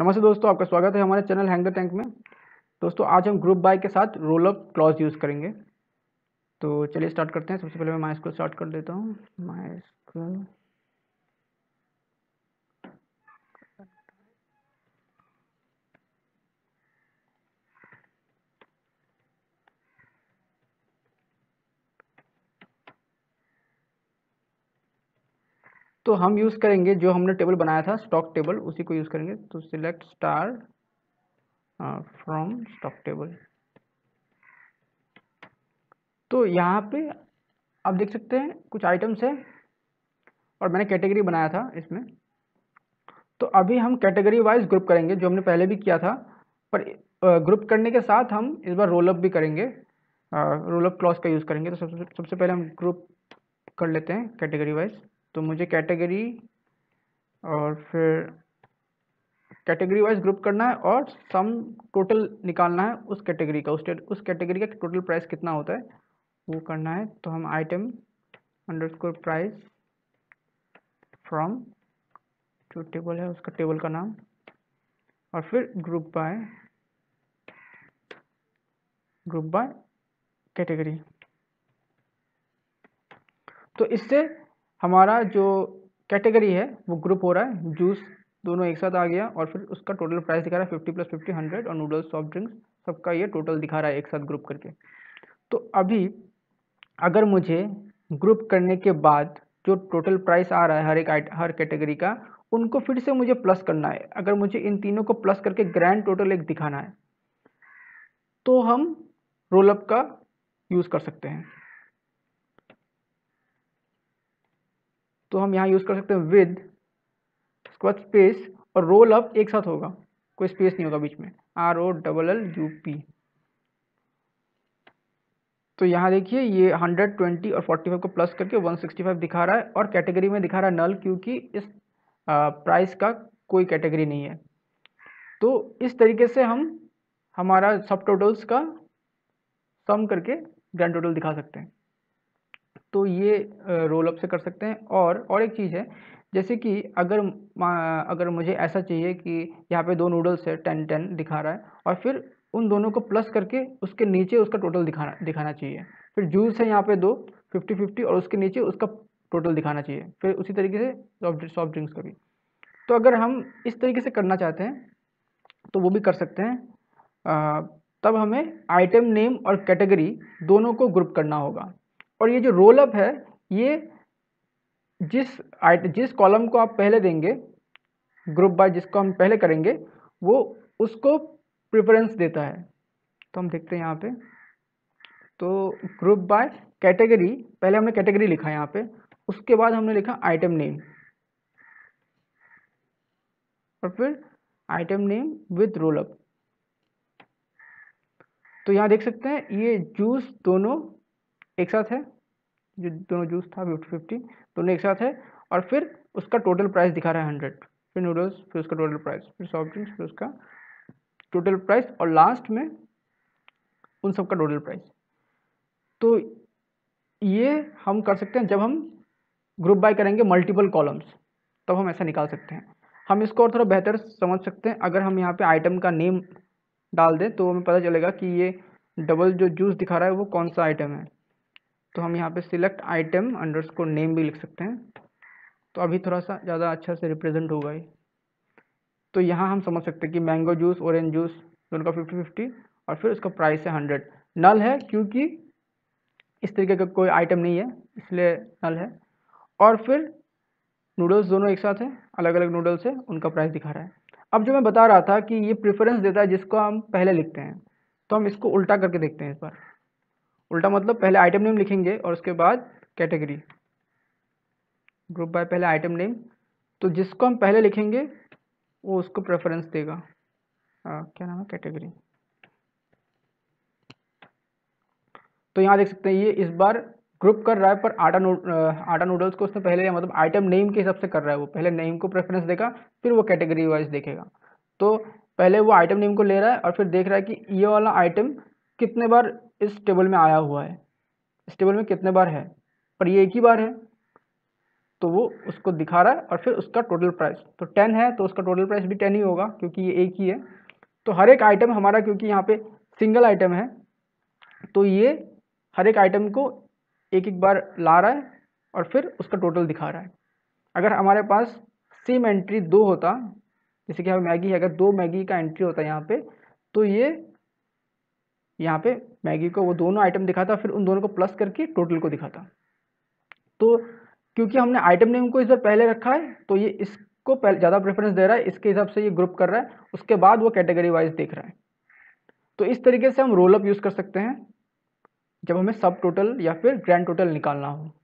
नमस्ते दोस्तों आपका स्वागत है हमारे चैनल हैंग द टैंक में दोस्तों आज हम ग्रुप बाय के साथ रोल अप क्लॉज यूज़ करेंगे तो चलिए स्टार्ट करते हैं सबसे पहले मैं माई स्टार्ट कर देता हूँ माइस्कूल तो हम यूज़ करेंगे जो हमने टेबल बनाया था स्टॉक टेबल उसी को यूज़ करेंगे तो select star from stock table तो यहाँ पे आप देख सकते हैं कुछ आइटम्स हैं और मैंने कैटेगरी बनाया था इसमें तो अभी हम कैटेगरी वाइज ग्रुप करेंगे जो हमने पहले भी किया था पर ग्रुप uh, करने के साथ हम इस बार रोलअप भी करेंगे रोलअप uh, क्लॉज का यूज़ करेंगे तो सबसे सबसे पहले हम ग्रुप कर लेते हैं कैटेगरी वाइज तो मुझे कैटेगरी और फिर कैटेगरी वाइज ग्रुप करना है और सम टोटल निकालना है उस कैटेगरी का उस उस कैटेगरी का टोटल प्राइस कितना होता है वो करना है तो हम आइटम अंडरस्कोर प्राइस फ्रॉम जो टेबल है उसका टेबल का नाम और फिर group by group by category तो इससे हमारा जो कैटेगरी है वो ग्रुप हो रहा है जूस दोनों एक साथ आ गया और फिर उसका टोटल प्राइस दिखा रहा है फिफ्टी प्लस फिफ्टी हंड्रेड और नूडल्स सॉफ्ट ड्रिंक्स सबका ये टोटल दिखा रहा है एक साथ ग्रुप करके तो अभी अगर मुझे ग्रुप करने के बाद जो टोटल प्राइस आ रहा है हर एक हर कैटेगरी का उनको फिर से मुझे प्लस करना है अगर मुझे इन तीनों को प्लस करके ग्रैंड टोटल एक दिखाना है तो हम रोलअप का यूज़ कर सकते हैं तो हम यहाँ यूज़ कर सकते हैं विद उसके बाद स्पेस और रोल अप एक साथ होगा कोई स्पेस नहीं होगा बीच में R O double L U P तो यहाँ देखिए ये 120 और 45 को प्लस करके 165 दिखा रहा है और कैटेगरी में दिखा रहा है नल क्योंकि इस प्राइस का कोई कैटेगरी नहीं है तो इस तरीके से हम हमारा सब टोटल्स का सम करके ग्रैंड टोटल दिखा सकते हैं तो ये रोल अप से कर सकते हैं और और एक चीज़ है जैसे कि अगर अगर मुझे ऐसा चाहिए कि यहाँ पे दो नूडल्स है टेन टेन दिखा रहा है और फिर उन दोनों को प्लस करके उसके नीचे उसका टोटल दिखाना दिखाना चाहिए फिर जूस है यहाँ पे दो फिफ्टी फिफ्टी और उसके नीचे उसका टोटल दिखाना चाहिए फिर उसी तरीके से सॉफ्ट ड्रिंक्स का भी तो अगर हम इस तरीके से करना चाहते हैं तो वो भी कर सकते हैं आ, तब हमें आइटम नेम और कैटेगरी दोनों को ग्रुप करना होगा और ये जो रोल अप है ये जिस आइट जिस कॉलम को आप पहले देंगे ग्रुप बाय जिसको हम पहले करेंगे वो उसको प्रिफरेंस देता है तो हम देखते हैं यहाँ पे तो ग्रुप बाय कैटेगरी पहले हमने कैटेगरी लिखा यहाँ पे उसके बाद हमने लिखा आइटम नेम और फिर item name with roll up तो यहाँ देख सकते हैं ये जूस दोनों एक साथ है जो दोनों जूस था फिफ्टी फिफ्टी दोनों एक साथ है और फिर उसका टोटल प्राइस दिखा रहा है हंड्रेड फिर नूडल्स फिर उसका टोटल प्राइस फिर सॉफ्ट ड्रिंक्स फिर उसका टोटल प्राइस और लास्ट में उन सब का टोटल प्राइस तो ये हम कर सकते हैं जब हम ग्रुप बाय करेंगे मल्टीपल कॉलम्स तब हम ऐसा निकाल सकते हैं हम इसको और थोड़ा बेहतर समझ सकते हैं अगर हम यहाँ पे आइटम का नेम डाल दें तो हमें पता चलेगा कि ये डबल जो जूस दिखा रहा है वो कौन सा आइटम है तो हम यहाँ पे सिलेक्ट आइटम अंडरस्कोर नेम भी लिख सकते हैं तो अभी थोड़ा सा ज़्यादा अच्छा से रिप्रेजेंट होगा ये तो यहाँ हम समझ सकते हैं कि मैंगो जूस ऑरेंज जूस दोनों का फिफ्टी फिफ्टी और फिर उसका प्राइस है हंड्रेड नल है क्योंकि इस तरीके का कोई आइटम नहीं है इसलिए नल है और फिर नूडल्स दोनों एक साथ हैं अलग अलग नूडल्स है उनका प्राइस दिखा रहा है अब जो मैं बता रहा था कि ये प्रेफरेंस देता है जिसको हम पहले लिखते हैं तो हम इसको उल्टा करके देखते हैं इस बार उल्टा मतलब पहले आइटम नेम लिखेंगे और उसके बाद कैटेगरी ग्रुप बाय पहले आइटम नेम तो जिसको हम पहले लिखेंगे वो उसको प्रेफरेंस देगा आ, हाँ, क्या नाम है कैटेगरी तो यहाँ देख सकते हैं ये इस बार ग्रुप कर रहा है पर आटा नूड आटा नूडल्स को उसने पहले मतलब आइटम नेम के हिसाब से कर रहा है वो पहले नेम को प्रेफरेंस देगा फिर वो कैटेगरी वाइज देखेगा तो पहले वो आइटम नेम को ले रहा है और फिर देख रहा है कि ये वाला आइटम कितने बार इस टेबल में आया हुआ है इस टेबल में कितने बार है पर ये एक ही बार है तो वो उसको दिखा रहा है और फिर उसका टोटल प्राइस तो टेन है तो उसका टोटल प्राइस भी टेन ही होगा क्योंकि ये एक ही है तो हर एक आइटम हमारा क्योंकि यहाँ पे सिंगल आइटम है तो ये हर एक आइटम को एक एक बार ला रहा है और फिर उसका टोटल दिखा रहा है अगर हमारे पास सेम एंट्री दो होता जैसे कि हमें मैगी है अगर दो मैगी का एंट्री होता है यहाँ पर तो ये यहाँ पे मैगी को वो दोनों आइटम दिखाता फिर उन दोनों को प्लस करके टोटल को दिखाता तो क्योंकि हमने आइटम नेम को इस बार पहले रखा है तो ये इसको ज़्यादा प्रेफरेंस दे रहा है इसके हिसाब से ये ग्रुप कर रहा है उसके बाद वो कैटेगरी वाइज देख रहा है तो इस तरीके से हम रोलअप यूज़ कर सकते हैं जब हमें सब टोटल या फिर ग्रैंड टोटल निकालना हो